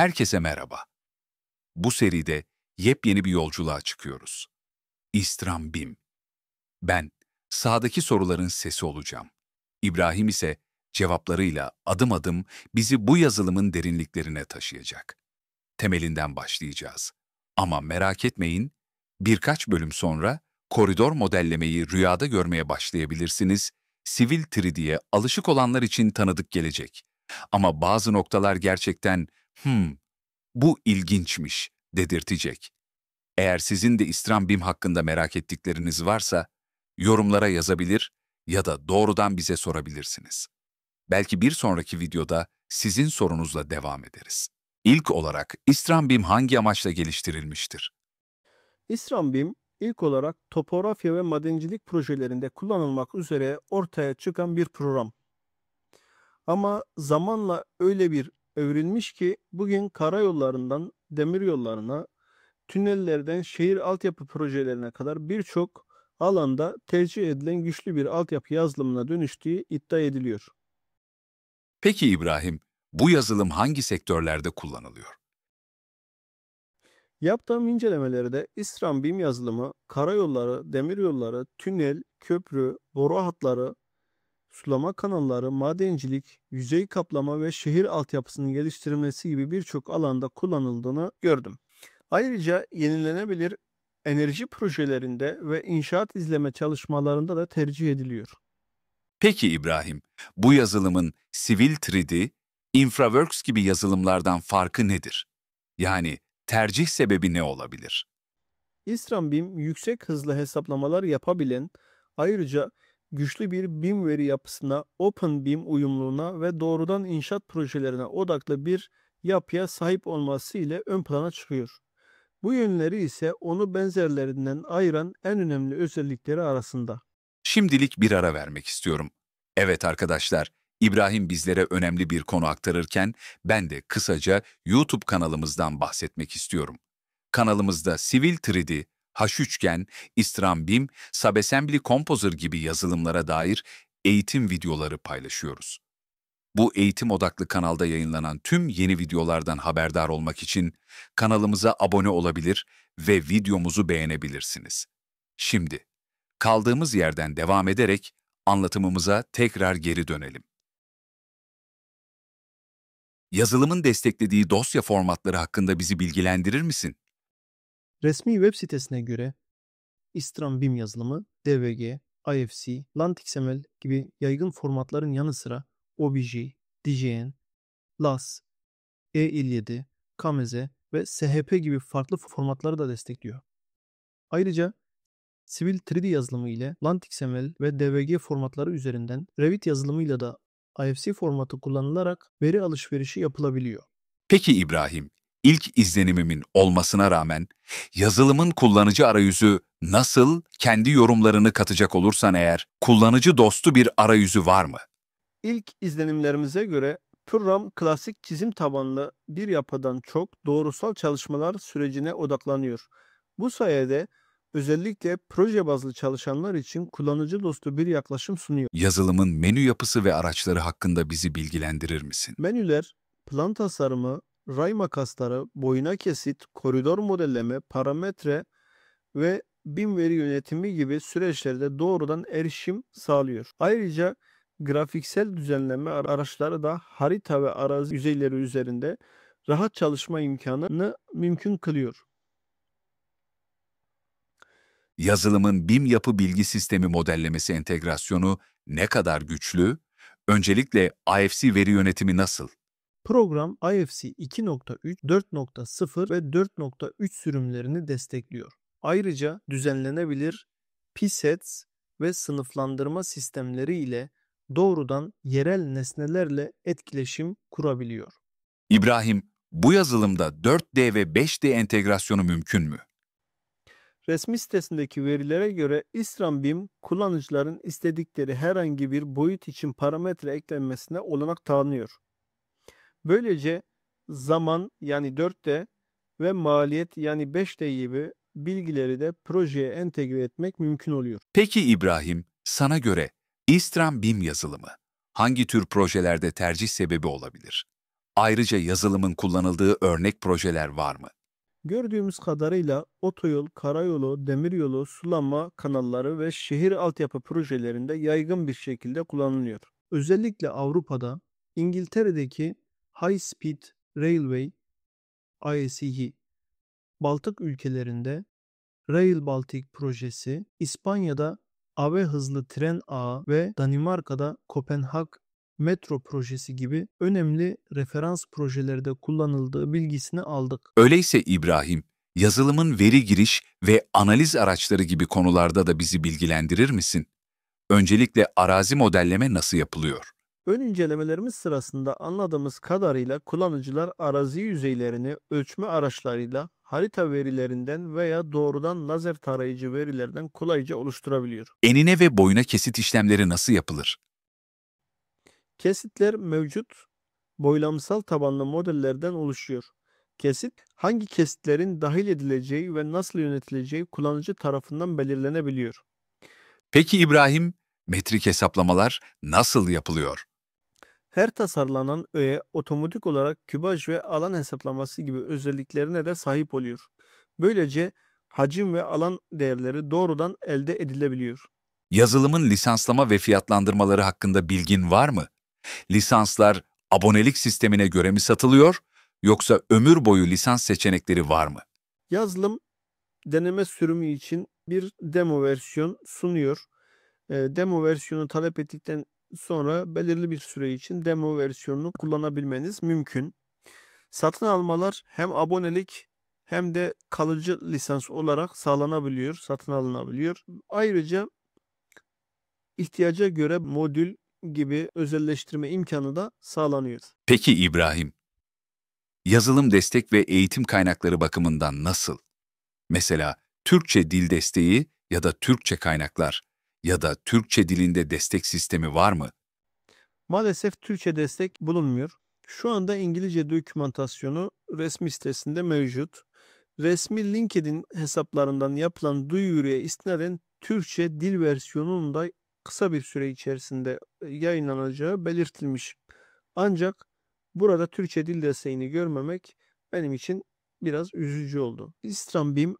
Herkese merhaba. Bu seride yepyeni bir yolculuğa çıkıyoruz. İstram Bim. Ben sağdaki soruların sesi olacağım. İbrahim ise cevaplarıyla adım adım bizi bu yazılımın derinliklerine taşıyacak. Temelinden başlayacağız. Ama merak etmeyin, birkaç bölüm sonra koridor modellemeyi rüyada görmeye başlayabilirsiniz. Sivil 3D'ye alışık olanlar için tanıdık gelecek. Ama bazı noktalar gerçekten hmm, bu ilginçmiş dedirtecek. Eğer sizin de İstrambim hakkında merak ettikleriniz varsa, yorumlara yazabilir ya da doğrudan bize sorabilirsiniz. Belki bir sonraki videoda sizin sorunuzla devam ederiz. İlk olarak İstrambim hangi amaçla geliştirilmiştir? İstrambim ilk olarak topografya ve madencilik projelerinde kullanılmak üzere ortaya çıkan bir program. Ama zamanla öyle bir evrilmiş ki bugün karayollarından demir yollarına, tünellerden şehir altyapı projelerine kadar birçok alanda tercih edilen güçlü bir altyapı yazılımına dönüştüğü iddia ediliyor. Peki İbrahim, bu yazılım hangi sektörlerde kullanılıyor? Yaptığım incelemelerde İSRAM BİM yazılımı, karayolları, demiryolları, tünel, köprü, boru hatları, sulama kanalları, madencilik, yüzey kaplama ve şehir altyapısının geliştirilmesi gibi birçok alanda kullanıldığını gördüm. Ayrıca yenilenebilir enerji projelerinde ve inşaat izleme çalışmalarında da tercih ediliyor. Peki İbrahim, bu yazılımın Civil 3D, InfraWorks gibi yazılımlardan farkı nedir? Yani tercih sebebi ne olabilir? Bim yüksek hızlı hesaplamalar yapabilen, ayrıca güçlü bir BIM veri yapısına, Open BIM uyumluluğuna ve doğrudan inşaat projelerine odaklı bir yapıya sahip olması ile ön plana çıkıyor. Bu yönleri ise onu benzerlerinden ayıran en önemli özellikleri arasında. Şimdilik bir ara vermek istiyorum. Evet arkadaşlar, İbrahim bizlere önemli bir konu aktarırken ben de kısaca YouTube kanalımızdan bahsetmek istiyorum. Kanalımızda Sivil 3D, H3gen, İstrambim, Subassembly Composer gibi yazılımlara dair eğitim videoları paylaşıyoruz. Bu eğitim odaklı kanalda yayınlanan tüm yeni videolardan haberdar olmak için kanalımıza abone olabilir ve videomuzu beğenebilirsiniz. Şimdi, kaldığımız yerden devam ederek anlatımımıza tekrar geri dönelim. Yazılımın desteklediği dosya formatları hakkında bizi bilgilendirir misin? Resmi web sitesine göre İstram BIM yazılımı, DVG, IFC, LantXML gibi yaygın formatların yanı sıra OBJ, DJN, LAS, E57, KAMEZE ve SHP gibi farklı formatları da destekliyor. Ayrıca Civil 3D yazılımı ile LantXML ve DVG formatları üzerinden Revit yazılımıyla da IFC formatı kullanılarak veri alışverişi yapılabiliyor. Peki İbrahim, ilk izlenimimin olmasına rağmen yazılımın kullanıcı arayüzü nasıl kendi yorumlarını katacak olursan eğer kullanıcı dostu bir arayüzü var mı? İlk izlenimlerimize göre Program klasik çizim tabanlı bir yapıdan çok doğrusal çalışmalar sürecine odaklanıyor. Bu sayede özellikle proje bazlı çalışanlar için kullanıcı dostu bir yaklaşım sunuyor. Yazılımın menü yapısı ve araçları hakkında bizi bilgilendirir misin? Menüler, plan tasarımı, ray makasları, boyuna kesit, koridor modelleme, parametre ve BIM veri yönetimi gibi süreçlerde doğrudan erişim sağlıyor. Ayrıca grafiksel düzenleme araçları da harita ve arazi yüzeyleri üzerinde rahat çalışma imkanını mümkün kılıyor. Yazılımın BIM yapı bilgi sistemi modellemesi entegrasyonu ne kadar güçlü? Öncelikle IFC veri yönetimi nasıl? Program IFC 2.3, 4.0 ve 4.3 sürümlerini destekliyor. Ayrıca düzenlenebilir PSETs ve sınıflandırma sistemleri ile doğrudan yerel nesnelerle etkileşim kurabiliyor. İbrahim, bu yazılımda 4D ve 5D entegrasyonu mümkün mü? Resmi sitesindeki verilere göre İsrambim kullanıcıların istedikleri herhangi bir boyut için parametre eklenmesine olanak tanıyor. Böylece zaman yani 4D ve maliyet yani 5D gibi bilgileri de projeye entegre etmek mümkün oluyor. Peki İbrahim, sana göre İstram BIM yazılımı hangi tür projelerde tercih sebebi olabilir? Ayrıca yazılımın kullanıldığı örnek projeler var mı? Gördüğümüz kadarıyla otoyol, karayolu, demiryolu, sulama kanalları ve şehir altyapı projelerinde yaygın bir şekilde kullanılıyor. Özellikle Avrupa'da, İngiltere'deki High Speed Railway ISEE Baltık ülkelerinde Rail Baltic projesi, İspanya'da AVE hızlı tren ağı ve Danimarka'da Kopenhag metro projesi gibi önemli referans projelerde kullanıldığı bilgisini aldık. Öyleyse İbrahim, yazılımın veri giriş ve analiz araçları gibi konularda da bizi bilgilendirir misin? Öncelikle arazi modelleme nasıl yapılıyor? Ön incelemelerimiz sırasında anladığımız kadarıyla kullanıcılar arazi yüzeylerini ölçme araçlarıyla harita verilerinden veya doğrudan lazer tarayıcı verilerden kolayca oluşturabiliyor. Enine ve boyuna kesit işlemleri nasıl yapılır? Kesitler mevcut boylamsal tabanlı modellerden oluşuyor. Kesit, hangi kesitlerin dahil edileceği ve nasıl yönetileceği kullanıcı tarafından belirlenebiliyor. Peki İbrahim, metrik hesaplamalar nasıl yapılıyor? Her tasarlanan öğe otomatik olarak kübaj ve alan hesaplaması gibi özelliklerine de sahip oluyor. Böylece hacim ve alan değerleri doğrudan elde edilebiliyor. Yazılımın lisanslama ve fiyatlandırmaları hakkında bilgin var mı? Lisanslar abonelik sistemine göre mi satılıyor yoksa ömür boyu lisans seçenekleri var mı? Yazılım deneme sürümü için bir demo versiyon sunuyor. Demo versiyonu talep ettikten sonra belirli bir süre için demo versiyonunu kullanabilmeniz mümkün. Satın almalar hem abonelik hem de kalıcı lisans olarak sağlanabiliyor, satın alınabiliyor. Ayrıca ihtiyaca göre modül gibi özelleştirme imkanı da sağlanıyor. Peki İbrahim, yazılım destek ve eğitim kaynakları bakımından nasıl? Mesela Türkçe dil desteği ya da Türkçe kaynaklar ya da Türkçe dilinde destek sistemi var mı? Maalesef Türkçe destek bulunmuyor. Şu anda İngilizce dokümantasyonu resmi sitesinde mevcut. Resmi LinkedIn hesaplarından yapılan duyuruya istinaden Türkçe dil versiyonunun da kısa bir süre içerisinde e, yayınlanacağı belirtilmiş. Ancak burada Türkçe dil desteğini görmemek benim için biraz üzücü oldu. İstran BİM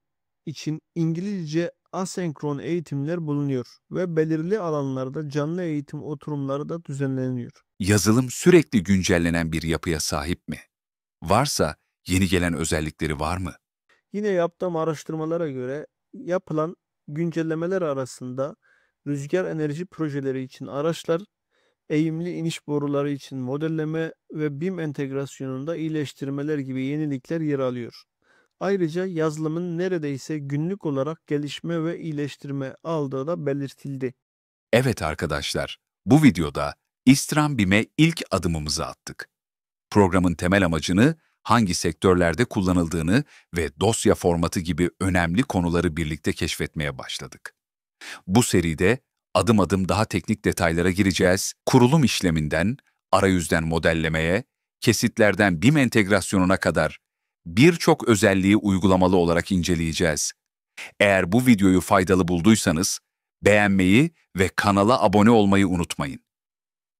için İngilizce asenkron eğitimler bulunuyor ve belirli alanlarda canlı eğitim oturumları da düzenleniyor. Yazılım sürekli güncellenen bir yapıya sahip mi? Varsa yeni gelen özellikleri var mı? Yine yaptığım araştırmalara göre yapılan güncellemeler arasında rüzgar enerji projeleri için araçlar, eğimli iniş boruları için modelleme ve BIM entegrasyonunda iyileştirmeler gibi yenilikler yer alıyor. Ayrıca yazılımın neredeyse günlük olarak gelişme ve iyileştirme aldığı da belirtildi. Evet arkadaşlar, bu videoda İstram BİM'e ilk adımımızı attık. Programın temel amacını, hangi sektörlerde kullanıldığını ve dosya formatı gibi önemli konuları birlikte keşfetmeye başladık. Bu seride adım adım daha teknik detaylara gireceğiz. Kurulum işleminden, arayüzden modellemeye, kesitlerden BİM entegrasyonuna kadar birçok özelliği uygulamalı olarak inceleyeceğiz. Eğer bu videoyu faydalı bulduysanız, beğenmeyi ve kanala abone olmayı unutmayın.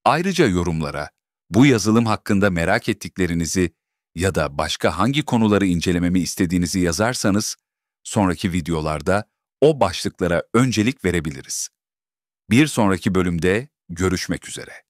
Ayrıca yorumlara bu yazılım hakkında merak ettiklerinizi ya da başka hangi konuları incelememi istediğinizi yazarsanız, sonraki videolarda o başlıklara öncelik verebiliriz. Bir sonraki bölümde görüşmek üzere.